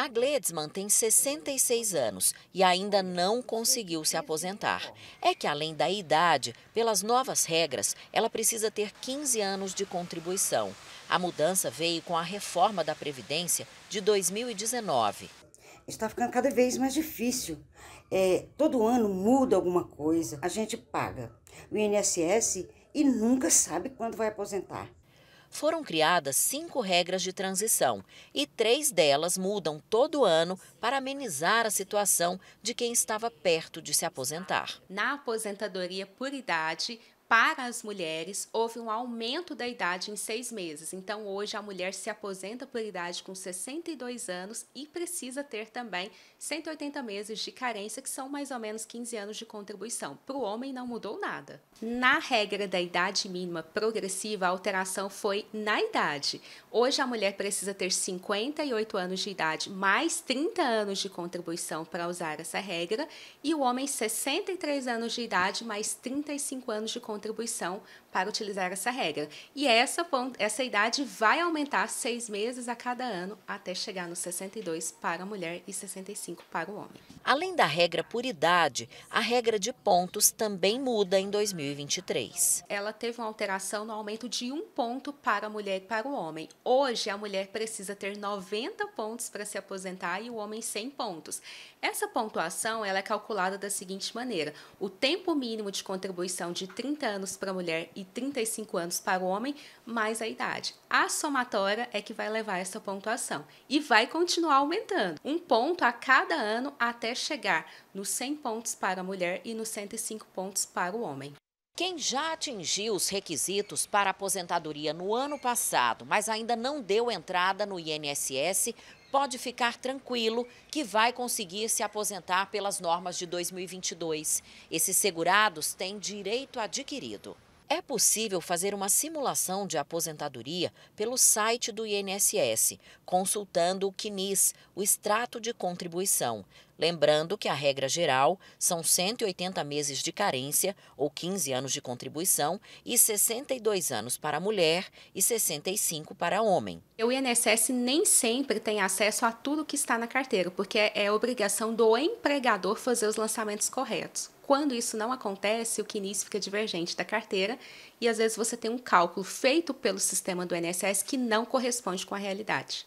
A Gledsman tem 66 anos e ainda não conseguiu se aposentar. É que, além da idade, pelas novas regras, ela precisa ter 15 anos de contribuição. A mudança veio com a reforma da Previdência de 2019. Está ficando cada vez mais difícil. É, todo ano muda alguma coisa, a gente paga o INSS e nunca sabe quando vai aposentar foram criadas cinco regras de transição e três delas mudam todo ano para amenizar a situação de quem estava perto de se aposentar. Na aposentadoria por idade, para as mulheres, houve um aumento da idade em seis meses. Então, hoje, a mulher se aposenta por idade com 62 anos e precisa ter também 180 meses de carência, que são mais ou menos 15 anos de contribuição. Para o homem, não mudou nada. Na regra da idade mínima progressiva, a alteração foi na idade. Hoje, a mulher precisa ter 58 anos de idade, mais 30 anos de contribuição para usar essa regra, e o homem, 63 anos de idade, mais 35 anos de contribuição contribuição para utilizar essa regra. E essa, essa idade vai aumentar seis meses a cada ano até chegar nos 62 para a mulher e 65 para o homem. Além da regra por idade, a regra de pontos também muda em 2023. Ela teve uma alteração no aumento de um ponto para a mulher e para o homem. Hoje, a mulher precisa ter 90 pontos para se aposentar e o homem 100 pontos. Essa pontuação ela é calculada da seguinte maneira: o tempo mínimo de contribuição de 30 anos para a mulher e 35 anos para o homem, mais a idade. A somatória é que vai levar essa pontuação e vai continuar aumentando, um ponto a cada ano até chegar nos 100 pontos para a mulher e nos 105 pontos para o homem. Quem já atingiu os requisitos para aposentadoria no ano passado, mas ainda não deu entrada no INSS, pode ficar tranquilo que vai conseguir se aposentar pelas normas de 2022. Esses segurados têm direito adquirido. É possível fazer uma simulação de aposentadoria pelo site do INSS, consultando o CNIS, o extrato de contribuição. Lembrando que a regra geral são 180 meses de carência ou 15 anos de contribuição e 62 anos para mulher e 65 para homem. O INSS nem sempre tem acesso a tudo que está na carteira, porque é obrigação do empregador fazer os lançamentos corretos. Quando isso não acontece, o QNIS fica divergente da carteira e às vezes você tem um cálculo feito pelo sistema do INSS que não corresponde com a realidade.